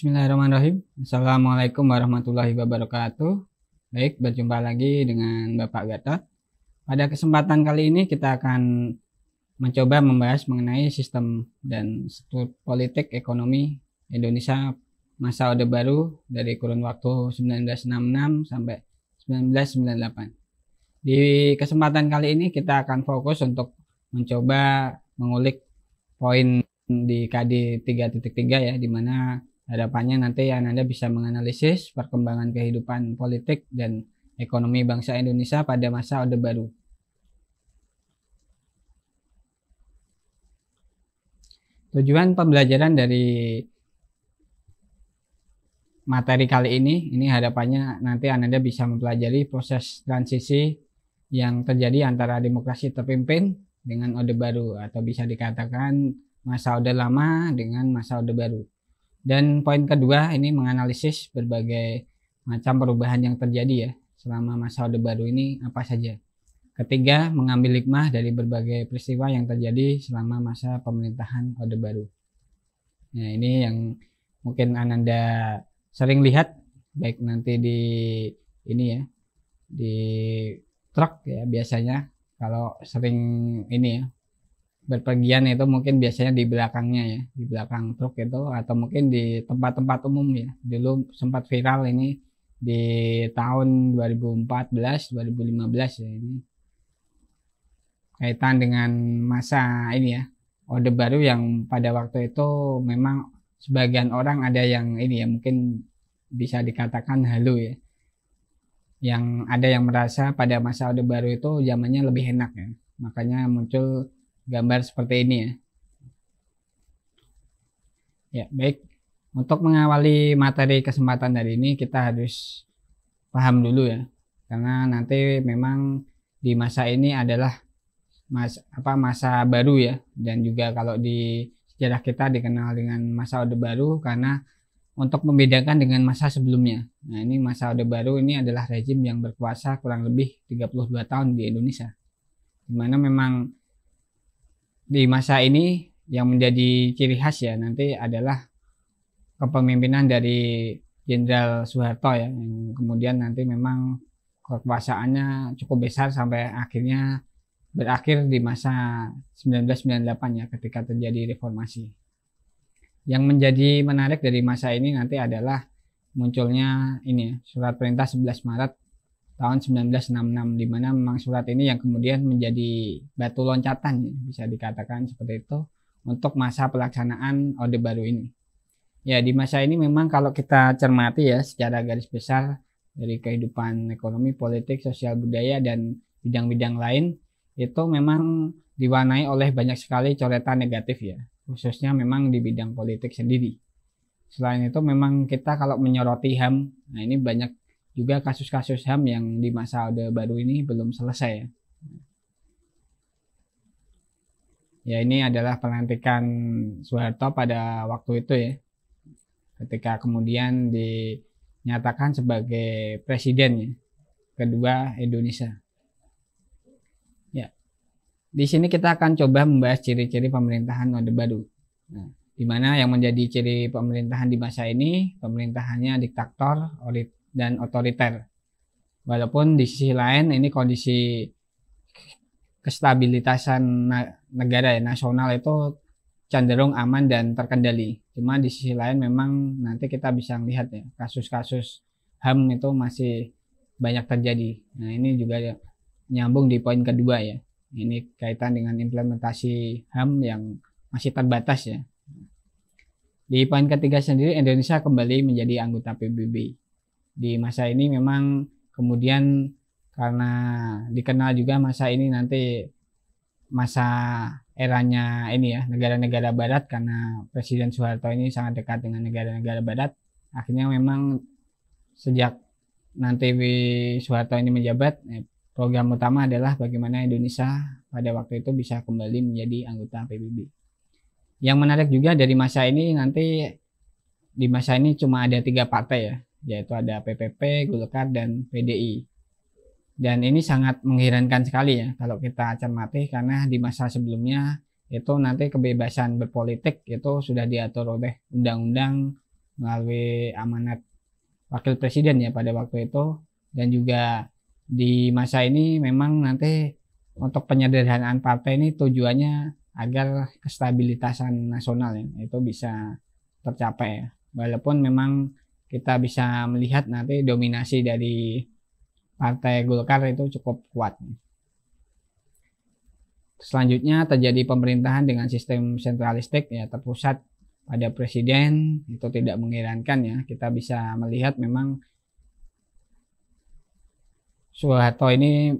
Bismillahirrahmanirrahim. Assalamualaikum warahmatullahi wabarakatuh. Baik, berjumpa lagi dengan Bapak Gatot. Pada kesempatan kali ini kita akan mencoba membahas mengenai sistem dan struktur politik ekonomi Indonesia masa Orde Baru dari kurun waktu 1966 sampai 1998. Di kesempatan kali ini kita akan fokus untuk mencoba mengulik poin di KD 3.3 ya di mana Harapannya nanti anda bisa menganalisis perkembangan kehidupan politik dan ekonomi bangsa Indonesia pada masa Orde Baru. Tujuan pembelajaran dari materi kali ini, ini harapannya nanti anda bisa mempelajari proses transisi yang terjadi antara demokrasi terpimpin dengan Orde Baru atau bisa dikatakan masa Orde Lama dengan masa Orde Baru. Dan poin kedua ini menganalisis berbagai macam perubahan yang terjadi ya selama masa Orde Baru ini apa saja. Ketiga, mengambil hikmah dari berbagai peristiwa yang terjadi selama masa pemerintahan Orde Baru. Nah, ini yang mungkin Ananda sering lihat baik nanti di ini ya di truk ya biasanya kalau sering ini ya berpergian itu mungkin biasanya di belakangnya ya di belakang truk itu atau mungkin di tempat-tempat umum ya dulu sempat viral ini di tahun 2014 2015 ya ini kaitan dengan masa ini ya orde baru yang pada waktu itu memang sebagian orang ada yang ini ya mungkin bisa dikatakan halu ya yang ada yang merasa pada masa orde baru itu zamannya lebih enak ya makanya muncul gambar seperti ini ya. Ya, baik. Untuk mengawali materi kesempatan dari ini kita harus paham dulu ya. Karena nanti memang di masa ini adalah mas apa masa baru ya dan juga kalau di sejarah kita dikenal dengan masa Orde Baru karena untuk membedakan dengan masa sebelumnya. Nah, ini masa Orde Baru ini adalah rezim yang berkuasa kurang lebih 32 tahun di Indonesia. dimana memang di masa ini yang menjadi ciri khas ya nanti adalah kepemimpinan dari Jenderal Soeharto ya yang kemudian nanti memang kekuasaannya cukup besar sampai akhirnya berakhir di masa 1998 ya ketika terjadi reformasi. Yang menjadi menarik dari masa ini nanti adalah munculnya ini ya, surat perintah 11 Maret tahun 1966 di mana memang surat ini yang kemudian menjadi batu loncatan bisa dikatakan seperti itu untuk masa pelaksanaan Orde Baru ini. Ya, di masa ini memang kalau kita cermati ya secara garis besar dari kehidupan ekonomi, politik, sosial budaya dan bidang-bidang lain itu memang diwarnai oleh banyak sekali coretan negatif ya, khususnya memang di bidang politik sendiri. Selain itu memang kita kalau menyoroti HAM, nah ini banyak juga kasus-kasus HAM yang di masa Orde Baru ini belum selesai. Ya. ya ini adalah pelantikan Soeharto pada waktu itu ya. Ketika kemudian dinyatakan sebagai presiden ya, kedua Indonesia. Ya. Di sini kita akan coba membahas ciri-ciri pemerintahan Orde Baru. Nah, di mana yang menjadi ciri pemerintahan di masa ini, pemerintahannya diktator, oleh dan otoriter. Walaupun di sisi lain ini kondisi kestabilitasan negara ya, nasional itu cenderung aman dan terkendali. Cuma di sisi lain memang nanti kita bisa melihat ya kasus-kasus HAM itu masih banyak terjadi. Nah, ini juga nyambung di poin kedua ya. Ini kaitan dengan implementasi HAM yang masih terbatas ya. Di poin ketiga sendiri Indonesia kembali menjadi anggota PBB di masa ini memang kemudian karena dikenal juga masa ini nanti masa eranya ini ya negara-negara barat karena Presiden Soeharto ini sangat dekat dengan negara-negara barat akhirnya memang sejak nanti Soeharto ini menjabat eh, program utama adalah bagaimana Indonesia pada waktu itu bisa kembali menjadi anggota PBB yang menarik juga dari masa ini nanti di masa ini cuma ada tiga partai ya yaitu ada PPP, Golkar, dan PDI. Dan ini sangat mengherankan sekali ya kalau kita cermati karena di masa sebelumnya itu nanti kebebasan berpolitik itu sudah diatur oleh undang-undang melalui amanat wakil presiden ya pada waktu itu dan juga di masa ini memang nanti untuk penyederhanaan partai ini tujuannya agar kestabilitasan nasional ya, itu bisa tercapai ya. Walaupun memang kita bisa melihat nanti dominasi dari Partai Golkar itu cukup kuat. Selanjutnya terjadi pemerintahan dengan sistem sentralistik ya terpusat pada presiden itu tidak mengherankan ya kita bisa melihat memang Soeharto ini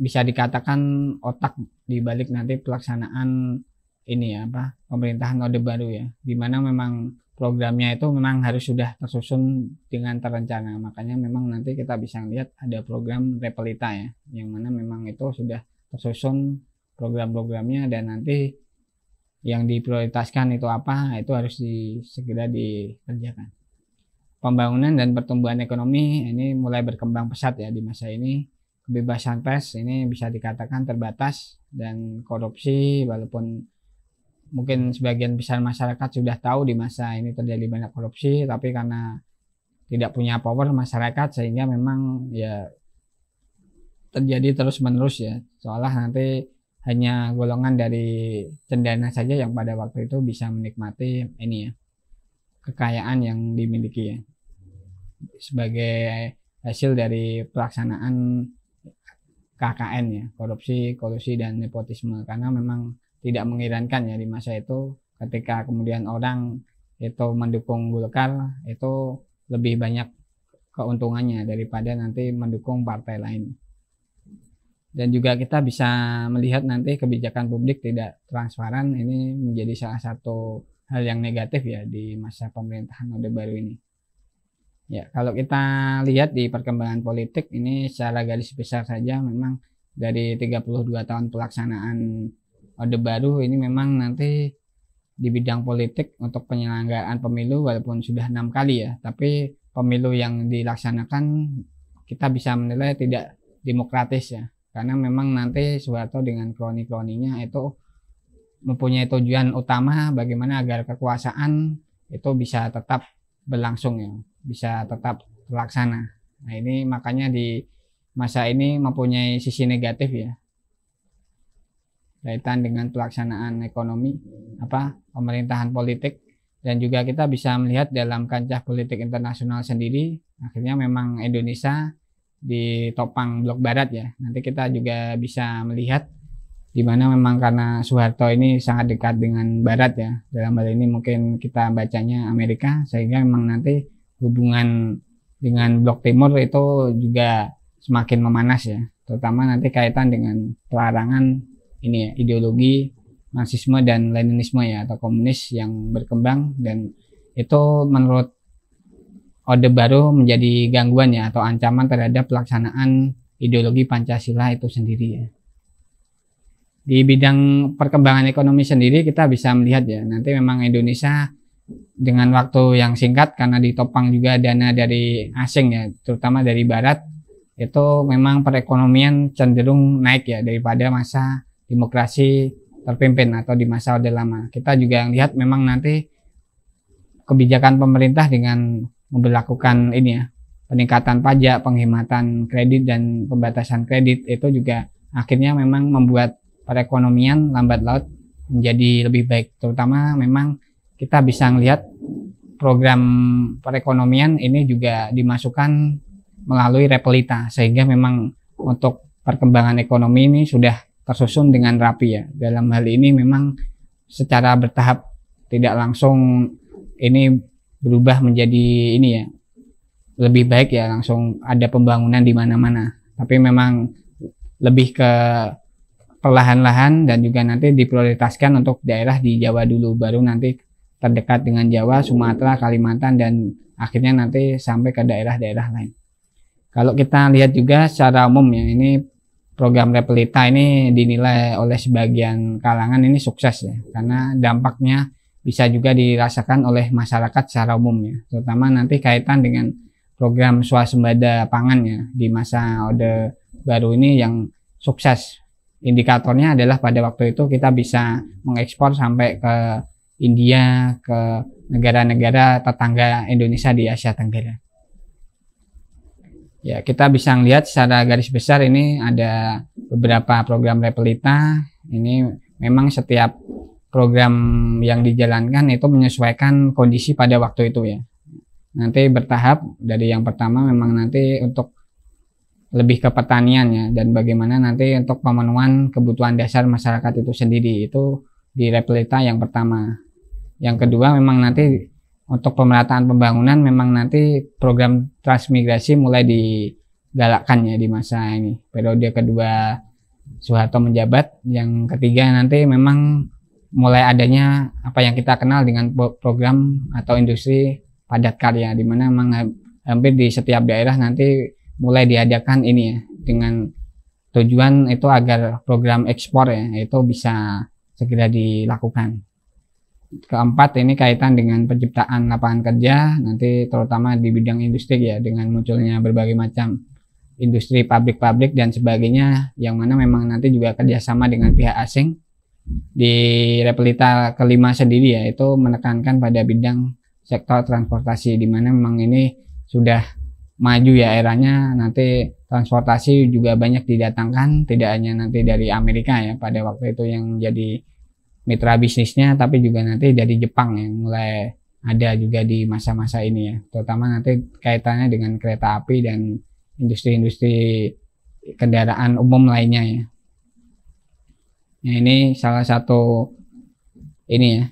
bisa dikatakan otak di balik nanti pelaksanaan ini ya apa pemerintahan Orde Baru ya di mana memang programnya itu memang harus sudah tersusun dengan terencana makanya memang nanti kita bisa lihat ada program Repelita ya yang mana memang itu sudah tersusun program-programnya dan nanti yang diprioritaskan itu apa itu harus di, segera dikerjakan pembangunan dan pertumbuhan ekonomi ini mulai berkembang pesat ya di masa ini kebebasan pers ini bisa dikatakan terbatas dan korupsi walaupun mungkin sebagian besar masyarakat sudah tahu di masa ini terjadi banyak korupsi tapi karena tidak punya power masyarakat sehingga memang ya terjadi terus menerus ya seolah nanti hanya golongan dari cendana saja yang pada waktu itu bisa menikmati ini ya kekayaan yang dimiliki ya sebagai hasil dari pelaksanaan KKN ya korupsi kolusi dan nepotisme karena memang tidak mengirankan ya di masa itu ketika kemudian orang itu mendukung Golkar itu lebih banyak keuntungannya daripada nanti mendukung partai lain. Dan juga kita bisa melihat nanti kebijakan publik tidak transparan ini menjadi salah satu hal yang negatif ya di masa pemerintahan Orde Baru ini. Ya, kalau kita lihat di perkembangan politik ini secara garis besar saja memang dari 32 tahun pelaksanaan Orde Baru ini memang nanti di bidang politik untuk penyelenggaraan pemilu walaupun sudah enam kali ya, tapi pemilu yang dilaksanakan kita bisa menilai tidak demokratis ya, karena memang nanti Soeharto dengan kroni-kroninya itu mempunyai tujuan utama bagaimana agar kekuasaan itu bisa tetap berlangsung ya, bisa tetap terlaksana. Nah ini makanya di masa ini mempunyai sisi negatif ya, kaitan dengan pelaksanaan ekonomi apa pemerintahan politik dan juga kita bisa melihat dalam kancah politik internasional sendiri akhirnya memang Indonesia ditopang blok barat ya nanti kita juga bisa melihat di mana memang karena Soeharto ini sangat dekat dengan barat ya dalam hal ini mungkin kita bacanya Amerika sehingga memang nanti hubungan dengan blok timur itu juga semakin memanas ya terutama nanti kaitan dengan pelarangan ini ya, ideologi Marxisme dan Leninisme ya atau komunis yang berkembang dan itu menurut Orde Baru menjadi gangguan ya atau ancaman terhadap pelaksanaan ideologi Pancasila itu sendiri ya. Di bidang perkembangan ekonomi sendiri kita bisa melihat ya nanti memang Indonesia dengan waktu yang singkat karena ditopang juga dana dari asing ya terutama dari barat itu memang perekonomian cenderung naik ya daripada masa demokrasi terpimpin atau di masa orde lama. Kita juga yang lihat memang nanti kebijakan pemerintah dengan memperlakukan ini ya peningkatan pajak, penghematan kredit dan pembatasan kredit itu juga akhirnya memang membuat perekonomian lambat laut menjadi lebih baik. Terutama memang kita bisa melihat program perekonomian ini juga dimasukkan melalui Repelita sehingga memang untuk perkembangan ekonomi ini sudah tersusun dengan rapi ya. Dalam hal ini memang secara bertahap tidak langsung ini berubah menjadi ini ya lebih baik ya langsung ada pembangunan di mana-mana. Tapi memang lebih ke perlahan-lahan dan juga nanti diprioritaskan untuk daerah di Jawa dulu baru nanti terdekat dengan Jawa, Sumatera, Kalimantan dan akhirnya nanti sampai ke daerah-daerah lain. Kalau kita lihat juga secara umum ya ini program Repelita ini dinilai oleh sebagian kalangan ini sukses ya karena dampaknya bisa juga dirasakan oleh masyarakat secara umum ya terutama nanti kaitan dengan program swasembada pangan ya di masa orde baru ini yang sukses indikatornya adalah pada waktu itu kita bisa mengekspor sampai ke India ke negara-negara tetangga Indonesia di Asia Tenggara Ya, kita bisa melihat secara garis besar ini ada beberapa program repelita. Ini memang setiap program yang dijalankan itu menyesuaikan kondisi pada waktu itu ya. Nanti bertahap dari yang pertama memang nanti untuk lebih ke pertanian ya dan bagaimana nanti untuk pemenuhan kebutuhan dasar masyarakat itu sendiri itu di repelita yang pertama. Yang kedua memang nanti untuk pemerataan pembangunan memang nanti program transmigrasi mulai digalakkan ya di masa ini periode kedua Soeharto menjabat yang ketiga nanti memang mulai adanya apa yang kita kenal dengan program atau industri padat karya di mana memang hampir di setiap daerah nanti mulai diadakan ini ya dengan tujuan itu agar program ekspor ya itu bisa segera dilakukan keempat ini kaitan dengan penciptaan lapangan kerja nanti terutama di bidang industri ya dengan munculnya berbagai macam industri pabrik-pabrik dan sebagainya yang mana memang nanti juga kerjasama dengan pihak asing di replita kelima sendiri ya itu menekankan pada bidang sektor transportasi di mana memang ini sudah maju ya eranya nanti transportasi juga banyak didatangkan tidak hanya nanti dari Amerika ya pada waktu itu yang jadi mitra bisnisnya tapi juga nanti dari Jepang yang mulai ada juga di masa-masa ini ya terutama nanti kaitannya dengan kereta api dan industri-industri kendaraan umum lainnya ya nah ini salah satu ini ya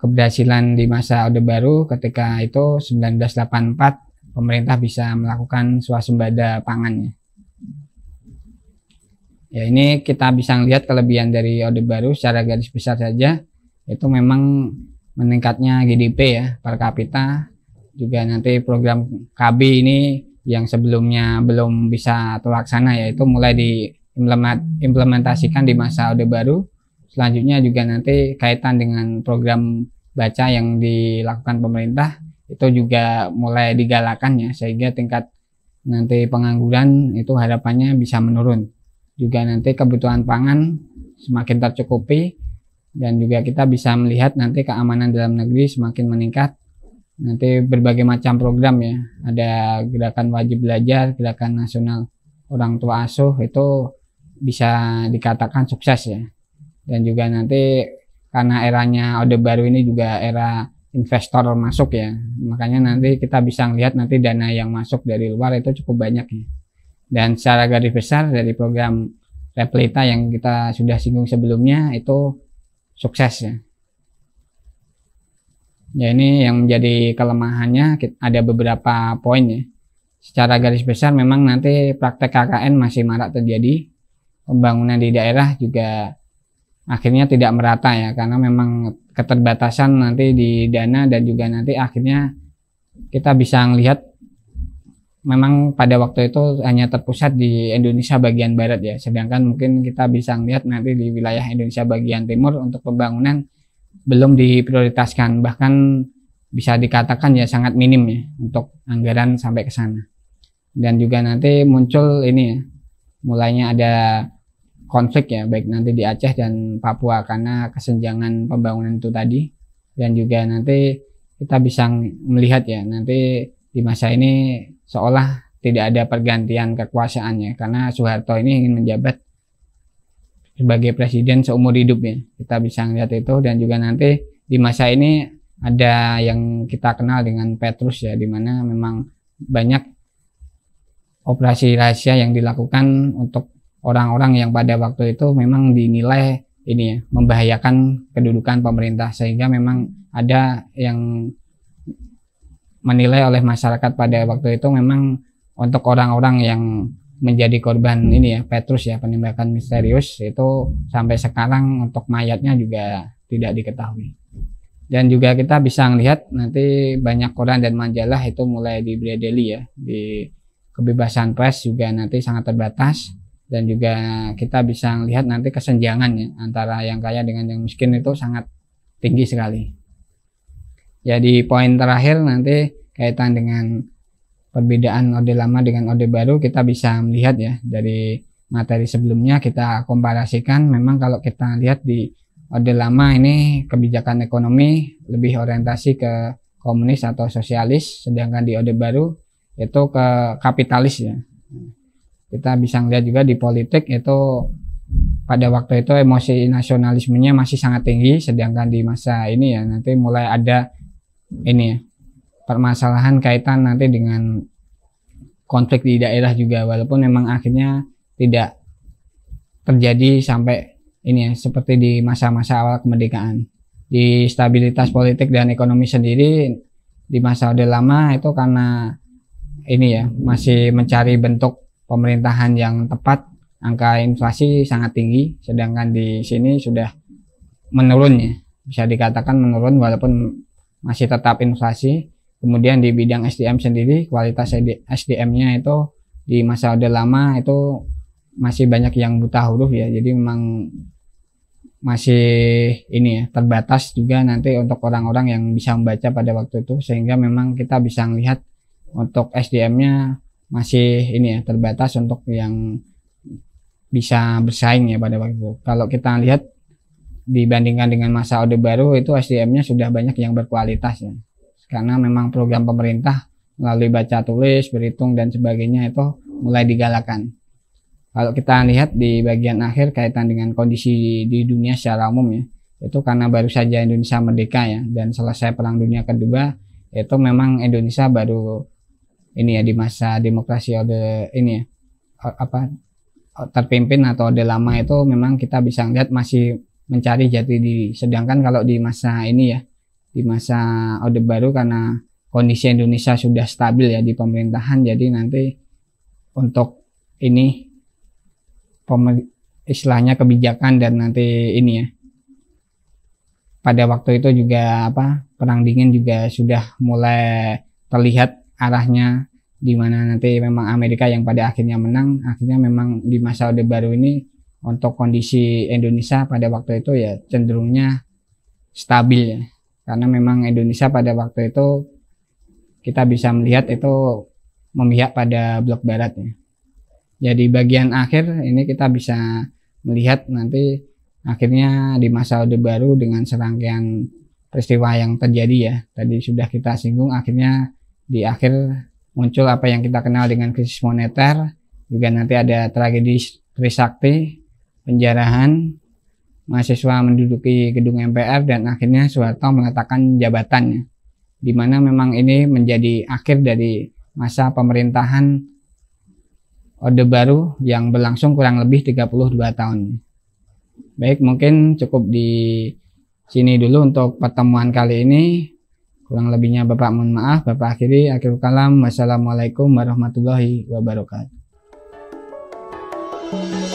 keberhasilan di masa Orde Baru ketika itu 1984 pemerintah bisa melakukan swasembada pangan ya Ya ini kita bisa lihat kelebihan dari orde baru secara garis besar saja itu memang meningkatnya GDP ya per kapita juga nanti program KB ini yang sebelumnya belum bisa terlaksana yaitu mulai diimplementasikan di masa orde baru selanjutnya juga nanti kaitan dengan program baca yang dilakukan pemerintah itu juga mulai digalakannya sehingga tingkat nanti pengangguran itu harapannya bisa menurun juga nanti kebutuhan pangan semakin tercukupi dan juga kita bisa melihat nanti keamanan dalam negeri semakin meningkat nanti berbagai macam program ya ada gerakan wajib belajar gerakan nasional orang tua asuh itu bisa dikatakan sukses ya dan juga nanti karena eranya ode baru ini juga era investor masuk ya makanya nanti kita bisa melihat nanti dana yang masuk dari luar itu cukup banyak ya dan secara garis besar dari program Replita yang kita sudah singgung sebelumnya itu sukses ya. Ya ini yang menjadi kelemahannya ada beberapa poin ya. Secara garis besar memang nanti praktek KKN masih marak terjadi. Pembangunan di daerah juga akhirnya tidak merata ya karena memang keterbatasan nanti di dana dan juga nanti akhirnya kita bisa melihat memang pada waktu itu hanya terpusat di Indonesia bagian barat ya. Sedangkan mungkin kita bisa melihat nanti di wilayah Indonesia bagian timur untuk pembangunan belum diprioritaskan bahkan bisa dikatakan ya sangat minim ya untuk anggaran sampai ke sana. Dan juga nanti muncul ini ya, mulainya ada konflik ya baik nanti di Aceh dan Papua karena kesenjangan pembangunan itu tadi dan juga nanti kita bisa melihat ya nanti di masa ini seolah tidak ada pergantian kekuasaannya karena Soeharto ini ingin menjabat sebagai presiden seumur hidupnya. Kita bisa melihat itu dan juga nanti di masa ini ada yang kita kenal dengan Petrus ya di mana memang banyak operasi rahasia yang dilakukan untuk orang-orang yang pada waktu itu memang dinilai ini ya membahayakan kedudukan pemerintah sehingga memang ada yang menilai oleh masyarakat pada waktu itu memang untuk orang-orang yang menjadi korban ini ya Petrus ya penembakan misterius itu sampai sekarang untuk mayatnya juga tidak diketahui dan juga kita bisa melihat nanti banyak koran dan majalah itu mulai di Bredeli ya di kebebasan pers juga nanti sangat terbatas dan juga kita bisa melihat nanti kesenjangan ya antara yang kaya dengan yang miskin itu sangat tinggi sekali jadi poin terakhir nanti kaitan dengan perbedaan orde lama dengan orde baru kita bisa melihat ya dari materi sebelumnya kita komparasikan memang kalau kita lihat di orde lama ini kebijakan ekonomi lebih orientasi ke komunis atau sosialis sedangkan di orde baru itu ke kapitalis ya kita bisa melihat juga di politik itu pada waktu itu emosi nasionalismenya masih sangat tinggi sedangkan di masa ini ya nanti mulai ada ini ya permasalahan kaitan nanti dengan konflik di daerah juga walaupun memang akhirnya tidak terjadi sampai ini ya seperti di masa-masa awal kemerdekaan di stabilitas politik dan ekonomi sendiri di masa udah lama itu karena ini ya masih mencari bentuk pemerintahan yang tepat angka inflasi sangat tinggi sedangkan di sini sudah menurun ya. bisa dikatakan menurun walaupun masih tetap inflasi. Kemudian di bidang SDM sendiri kualitas SDM-nya itu di masa udah lama itu masih banyak yang buta huruf ya. Jadi memang masih ini ya terbatas juga nanti untuk orang-orang yang bisa membaca pada waktu itu sehingga memang kita bisa melihat untuk SDM-nya masih ini ya terbatas untuk yang bisa bersaing ya pada waktu itu. Kalau kita lihat dibandingkan dengan masa Orde Baru itu SDM-nya sudah banyak yang berkualitas ya. Karena memang program pemerintah melalui baca tulis, berhitung dan sebagainya itu mulai digalakan. Kalau kita lihat di bagian akhir kaitan dengan kondisi di dunia secara umum ya, itu karena baru saja Indonesia merdeka ya dan selesai Perang Dunia Kedua itu memang Indonesia baru ini ya di masa demokrasi orde ini ya apa terpimpin atau ada lama itu memang kita bisa lihat masih mencari jati diri. Sedangkan kalau di masa ini ya, di masa Orde Baru karena kondisi Indonesia sudah stabil ya di pemerintahan, jadi nanti untuk ini pemer, istilahnya kebijakan dan nanti ini ya pada waktu itu juga apa perang dingin juga sudah mulai terlihat arahnya di mana nanti memang Amerika yang pada akhirnya menang akhirnya memang di masa Orde Baru ini untuk kondisi Indonesia pada waktu itu ya cenderungnya stabil ya. Karena memang Indonesia pada waktu itu kita bisa melihat itu memihak pada blok barat ya. Jadi bagian akhir ini kita bisa melihat nanti akhirnya di masa Orde Baru dengan serangkaian peristiwa yang terjadi ya. Tadi sudah kita singgung akhirnya di akhir muncul apa yang kita kenal dengan krisis moneter, juga nanti ada tragedi Trisakti penjarahan mahasiswa menduduki gedung MPR dan akhirnya Soeharto meletakkan jabatannya di mana memang ini menjadi akhir dari masa pemerintahan Orde Baru yang berlangsung kurang lebih 32 tahun. Baik, mungkin cukup di sini dulu untuk pertemuan kali ini. Kurang lebihnya Bapak mohon maaf, Bapak akhiri akhir kalam. Wassalamualaikum warahmatullahi wabarakatuh.